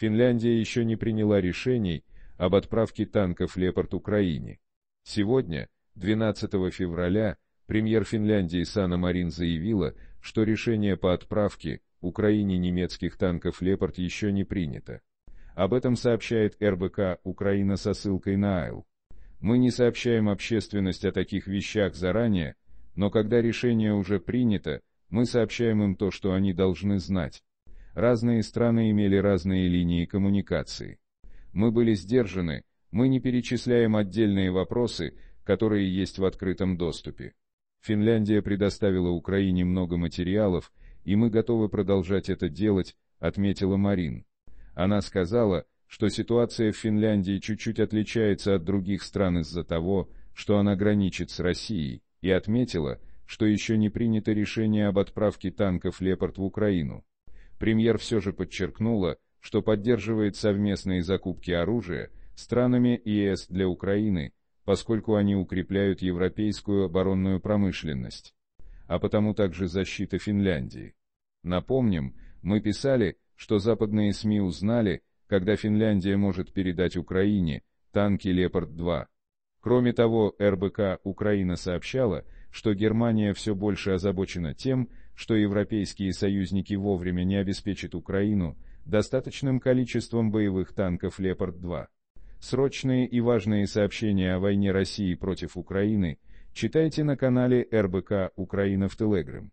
Финляндия еще не приняла решений об отправке танков «Лепард» Украине. Сегодня, 12 февраля, премьер Финляндии Сана Марин заявила, что решение по отправке Украине немецких танков «Лепард» еще не принято. Об этом сообщает РБК «Украина» со ссылкой на Айл. Мы не сообщаем общественность о таких вещах заранее, но когда решение уже принято, мы сообщаем им то, что они должны знать. Разные страны имели разные линии коммуникации. Мы были сдержаны, мы не перечисляем отдельные вопросы, которые есть в открытом доступе. Финляндия предоставила Украине много материалов, и мы готовы продолжать это делать, отметила Марин. Она сказала, что ситуация в Финляндии чуть-чуть отличается от других стран из-за того, что она граничит с Россией, и отметила, что еще не принято решение об отправке танков Лепорт в Украину премьер все же подчеркнула, что поддерживает совместные закупки оружия странами ЕС для Украины, поскольку они укрепляют европейскую оборонную промышленность, а потому также защита Финляндии. Напомним, мы писали, что западные СМИ узнали, когда Финляндия может передать Украине танки «Лепард-2». Кроме того, РБК Украина сообщала, что Германия все больше озабочена тем, что европейские союзники вовремя не обеспечат Украину достаточным количеством боевых танков «Леопард-2». Срочные и важные сообщения о войне России против Украины читайте на канале РБК «Украина» в Телеграм.